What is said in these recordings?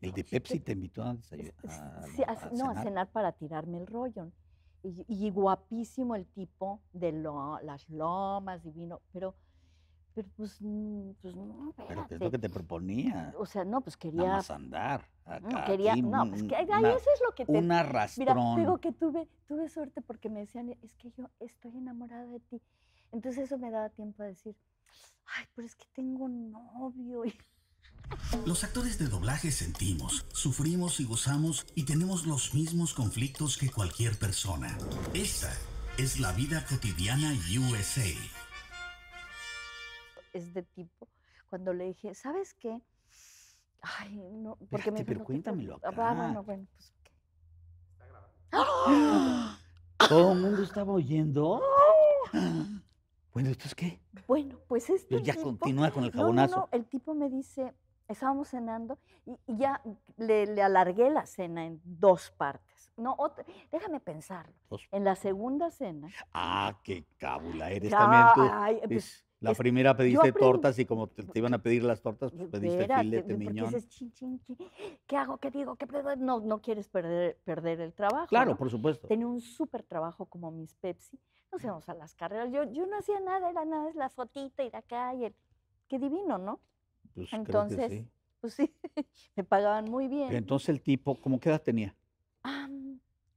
El de Pepsi te invitó a desayunar. Sí, no, cenar. a cenar para tirarme el rollo. Y, guapísimo el tipo de las lomas, divino, pero, pero pues, mm, pues no. Pero qué es lo que te proponía. O sea, no, pues quería. andar. Acá, no, quería, no, pues que, eso es lo que te. Un arrastrón. Mira, digo que tuve, tuve suerte porque me decían, es que yo estoy enamorada de ti. Entonces eso me daba tiempo a decir, ay, pero es que tengo novio. Y, los actores de doblaje sentimos, sufrimos y gozamos y tenemos los mismos conflictos que cualquier persona. Esta es la vida cotidiana USA. Es de tipo, cuando le dije, ¿sabes qué? Ay, no, porque me pero acá. Ah, bueno, pues Está grabando. Todo el mundo estaba oyendo. Bueno, ¿esto es qué? Bueno, pues este. Pero ya continúa con el jabonazo. el tipo me dice, Estábamos cenando y, ya le, alargué la cena en dos partes. No, déjame pensarlo. En la segunda cena. Ah, qué cábula eres también tú. Pues, la primera pediste tortas y como te, iban a pedir las tortas, pues, pues pediste filete, miñón. Dices, ¿Qué hago? ¿Qué digo? ¿Qué no, no quieres perder, perder el trabajo. Claro, por supuesto. Tenía un súper trabajo como mis Pepsi. Nos íbamos a las carreras. Yo, yo no hacía nada, era nada, es la fotita y la calle. Qué divino, ¿no? Pues, entonces, pues sí, me pagaban muy bien. Entonces el tipo, ¿cómo qué edad tenía?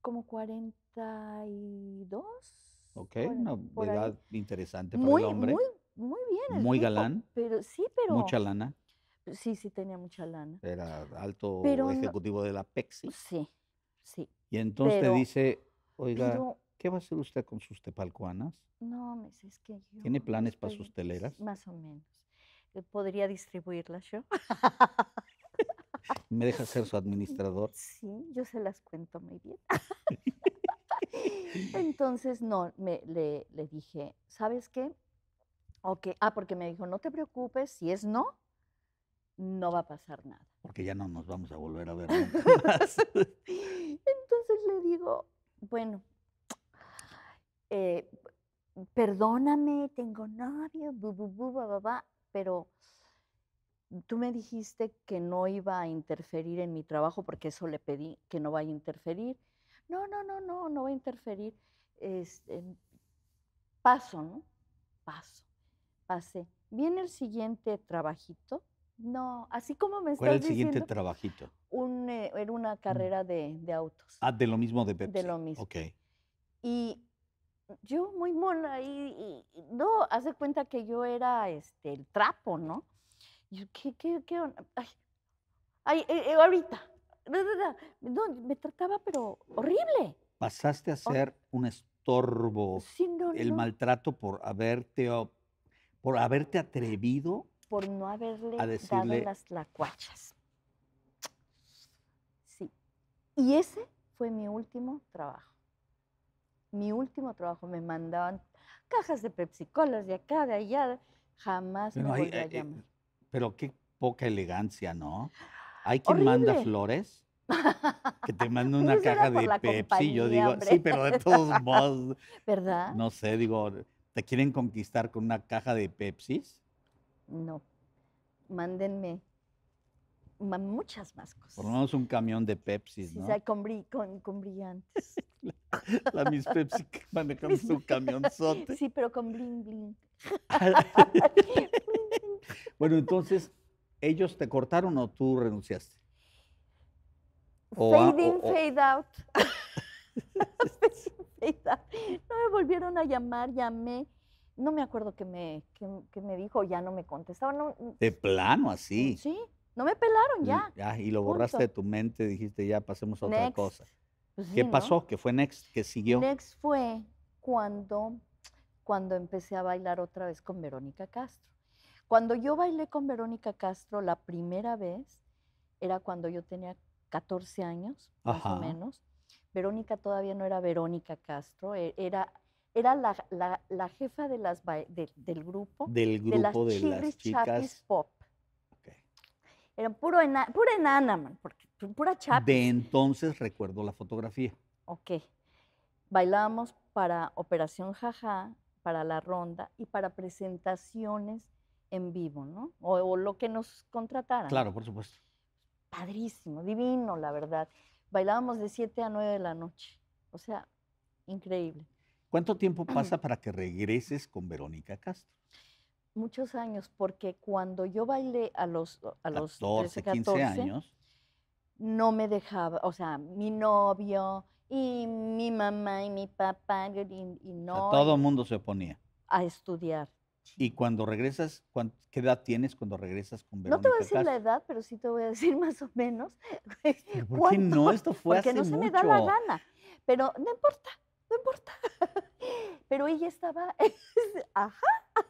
como 42. Ok, una edad interesante para el hombre. Muy, muy bien. El muy galán. Pero sí, pero. Mucha lana. Sí, sí tenía mucha lana. Era alto ejecutivo de la Pepsi. Sí, sí. Y entonces te dice, oiga, ¿qué va a hacer usted con sus tepalcuanas? No, es que yo... ¿Tiene planes para sus teleras? Más o menos. Eh, podría distribuirlas yo. ¿Me deja ser su administrador? Sí, yo se las cuento muy bien. Entonces, no, le, dije, ¿sabes qué? Ok, Ah, porque me dijo, no te preocupes, si es no, no va a pasar nada. Porque ya no nos vamos a volver a ver nunca Entonces le digo, bueno, eh, perdóname, tengo novio, bu, bu, bu, ba, ba, ba pero tú me dijiste que no iba a interferir en mi trabajo porque eso le pedí, que no vaya a interferir. No, no, no, no, no va a interferir. Este, paso, ¿no? Paso. Pasé. Viene el siguiente trabajito. No, así como me ¿Cuál es el siguiente trabajito? Eh, era una mm. carrera de, autos. Ah, de lo mismo de Pepsi. De lo mismo. Ok. Y yo muy mola y, no, hace cuenta que yo era este, el trapo, ¿no? Y ¿qué, qué, qué Ay, ay eh, eh, ahorita. No, me trataba, pero horrible. Pasaste a ser un estorbo. el maltrato por haberte, por haberte atrevido. Por no haberle a dado las lacuachas. Sí. Y ese fue mi último trabajo mi último trabajo me mandaban cajas de Pepsi Colas de acá, de allá. Jamás pero me a eh, eh, llamar. pero qué poca elegancia, ¿no? Hay quien manda flores. Que te manda una caja de Pepsi, yo digo, sí, pero de todos modos. ¿Verdad? No sé, digo, ¿te quieren conquistar con una caja de Pepsi? No. Mándenme muchas más cosas. Por lo menos un camión de Pepsi, ¿no? con, con brillantes. La Miss Pepsi manejando su camionzote. Sí, pero con bling bling. bueno, entonces, ¿ellos te cortaron o tú renunciaste? fade in, fade out. no me volvieron a llamar, llamé. No me acuerdo que me, que, me dijo, ya no me contestaba. Mm, de plano, así. Sí, no me pelaron ya. Ya, y lo borraste de tu mente, dijiste, ya pasemos a otra cosa. Pues ¿Qué pasó? ¿Qué fue Next? ¿Qué siguió? Next fue cuando, cuando empecé a bailar otra vez con Verónica Castro. Cuando yo bailé con Verónica Castro la primera vez, era cuando yo tenía 14 años, más o menos. Verónica todavía no era Verónica Castro, e, era, era la, jefa del grupo. Del grupo de las, pop. Era puro pura enana, man, porque, pura chapa. De entonces recuerdo la fotografía. Ok. Bailábamos para Operación Jaja, para la ronda y para presentaciones en vivo, ¿no? O, o lo que nos contrataran. Claro, por supuesto. Padrísimo, divino, la verdad. Bailábamos de 7 a 9 de la noche. O sea, increíble. ¿Cuánto tiempo pasa para que regreses con Verónica Castro? muchos años, porque cuando yo bailé a los, a los 13, 15 años, no me dejaba, o sea, mi novio y mi mamá y mi papá, y, no. todo el mundo se oponía. A estudiar. Y cuando regresas, ¿qué edad tienes cuando regresas con Verónica? No te voy a decir la edad, pero sí te voy a decir más o menos. ¿Por qué no? Esto fue Porque hace no se mucho. me da la gana. Pero no importa importa. Pero ella estaba, ajá.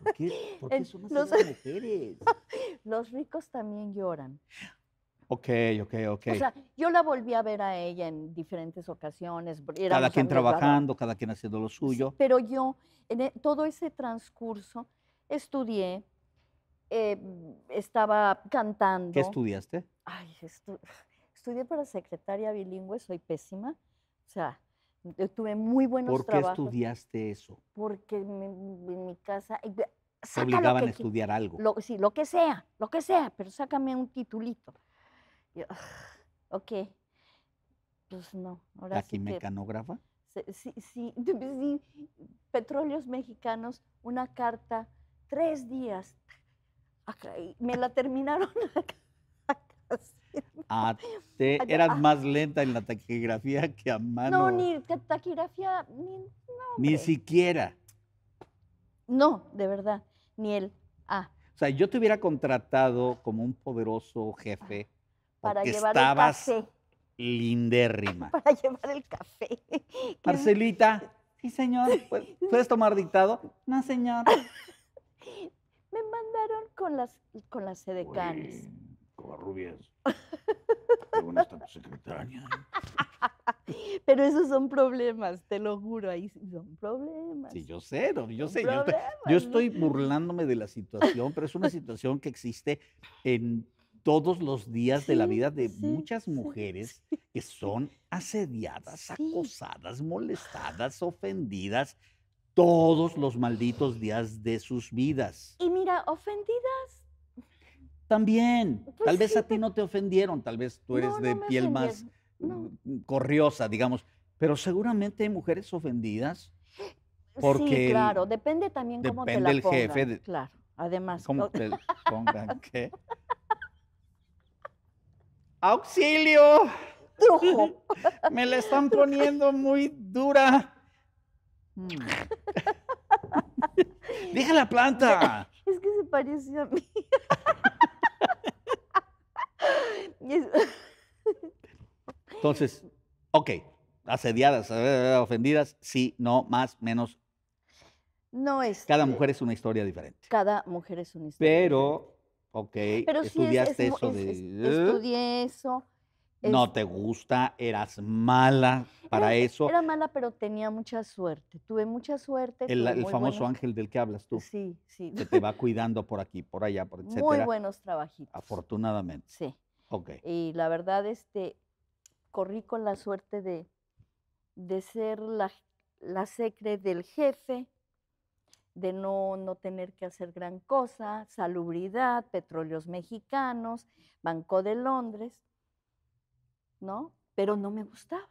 ¿Por qué, los, ricos también lloran. Ok, ok, ok. O sea, yo la volví a ver a ella en diferentes ocasiones. Cada quien trabajando, cada quien haciendo lo suyo. Pero yo, en e, todo ese transcurso, estudié, eh, estaba cantando. ¿Qué estudiaste? Ay, estudié para secretaria bilingüe, soy pésima. O sea, Tuve muy buenos ¿Por qué estudiaste eso? Porque en mi casa... Te obligaban a estudiar algo. sí, lo que sea, lo que sea, pero sácame un titulito. Yo, ok, pues no. Ahora aquí Sí, sí, sí, Petróleos Mexicanos, una carta, tres días. me la terminaron acá, Ah, te, eras ah. más lenta en la taquigrafía que a mano. No, ni taquigrafía, ni. No, ni siquiera. No, de verdad, ni él. A. O sea, yo te hubiera contratado como un poderoso jefe. Ah, para llevar estabas el café. Lindérrima. Para llevar el café. Marcelita. Sí, señor. ¿Puedes tomar dictado? No, señor. Me mandaron con las, con las sedecas. Uy, como rubias. Pero esos son problemas, te lo juro, ahí son problemas. Sí, yo sé, yo sé. Yo estoy, burlándome de la situación, pero es una situación que existe en todos los días de la vida de muchas mujeres que son asediadas, acosadas, molestadas, ofendidas todos los malditos días de sus vidas. Y mira, ofendidas también. Pues tal vez a ti no te ofendieron, tal vez tú eres de piel más mm, corriosa, digamos. Pero seguramente hay mujeres ofendidas. Porque sí, claro, depende también cómo te la pongan. el jefe. claro, además. Cómo te pongan, ¿qué? ¡Auxilio! Me la están poniendo muy dura. Mm. ¡Deja la planta! Es que se parece a mí. Entonces, ok, asediadas, eh, eh, ofendidas, sí, no, más, menos. No es. Este Cada mujer es una historia diferente. Cada mujer es una historia. Pero, ok, estudiaste eso. de... estudié eso no te gusta, eras mala para eso. Era mala, pero tenía mucha suerte. Tuve mucha suerte. El, famoso ángel del que hablas tú. Sí, sí. Que te va cuidando por aquí, por allá, por etcétera. Muy buenos trabajitos. Afortunadamente. Sí. Ok. Y la verdad, este, corrí con la suerte de, de ser la, la secre del jefe, de no, no tener que hacer gran cosa, salubridad, petróleos mexicanos, Banco de Londres ¿no? Pero no me gustaba.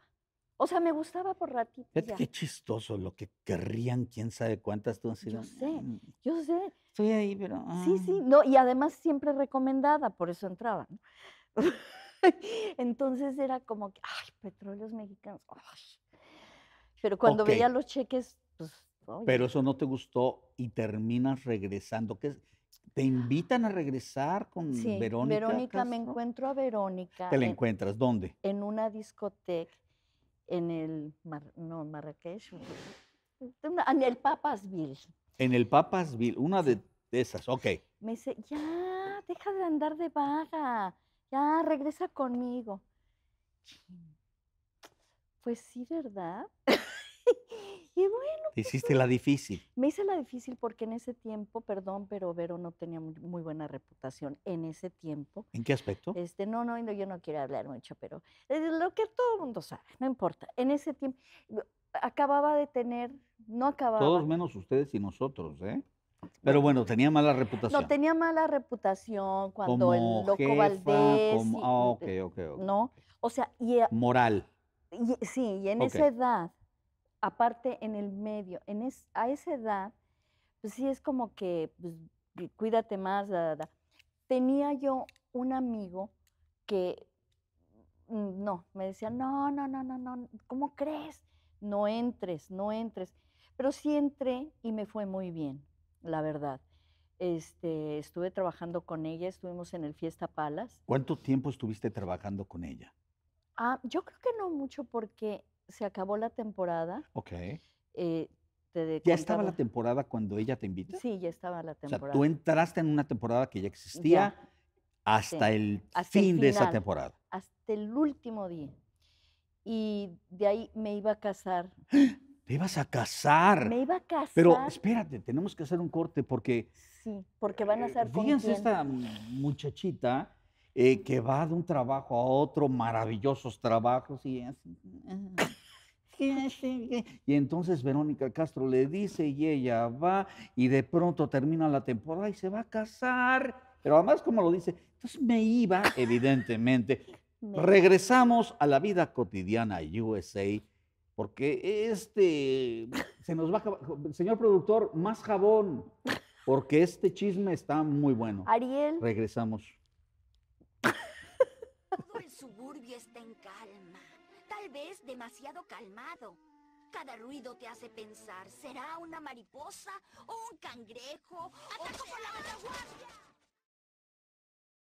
O sea, me gustaba por ratito. Qué chistoso lo que querrían, quién sabe cuántas tú Yo sé, mm". yo sé. Estoy ahí, pero. Sí, sí, ah. no, y además siempre recomendada, por eso entraba. Entonces era como que, ay, petróleos mexicanos. Pero cuando veía los cheques, pues pero eso no te gustó y terminas regresando. ¿Te ah. invitan a regresar con sí, Verónica? Verónica, me encuentro a Verónica. ¿Te la encuentras? ¿Dónde? En una discoteca en el, no, Marrakech, en el Papasville. En el Papasville, una de esas, ok. Me dice, ya, deja de andar de vaga, ya, regresa conmigo. Pues sí, ¿verdad? y bueno. hiciste pues, la difícil. Me hice la difícil porque en ese tiempo, perdón, pero Vero no tenía muy, buena reputación en ese tiempo. ¿En qué aspecto? Este, no, no, yo no quiero hablar mucho, pero lo que todo el mundo sabe, no importa. En ese tiempo acababa de tener, no acababa. Todos menos ustedes y nosotros, ¿eh? Pero bueno, tenía mala reputación. No, tenía mala reputación cuando el loco jefa, Valdés. Como, ah, okay, okay, ¿No? O sea, y. E Moral. sí, y en esa edad aparte en el medio, en a esa edad, pues sí es como que pues, cuídate más. Tenía yo un amigo que mm, no, me decía, no, no, no, no, no, ¿cómo crees? No entres, no entres. Pero sí entré y me fue muy bien, la verdad. Este, estuve trabajando con ella, estuvimos en el Fiesta Palas. ¿Cuánto tiempo estuviste trabajando con ella? Ah, yo creo que no mucho porque se acabó la temporada. Ok. Eh, ¿Ya estaba la temporada cuando ella te invita? Sí, ya estaba la temporada. O sea, tú entraste en una temporada que ya existía hasta, el, fin de esa temporada. Hasta el último día. Y de ahí me iba a casar. Te ibas a casar. Me iba a casar. Pero espérate, tenemos que hacer un corte porque. Sí, porque van a eh, ser. Eh, fíjense esta muchachita eh, que va de un trabajo a otro, maravillosos trabajos y así. Y entonces Verónica Castro le dice y ella va y de pronto termina la temporada y se va a casar. Pero además, como lo dice, entonces me iba, evidentemente. Regresamos a la vida cotidiana USA, porque este se nos va Señor productor, más jabón, porque este chisme está muy bueno. Ariel. Regresamos. Todo el suburbio Tal vez demasiado calmado. Cada ruido te hace pensar, ¿será una mariposa o un cangrejo? ¡Ataco por la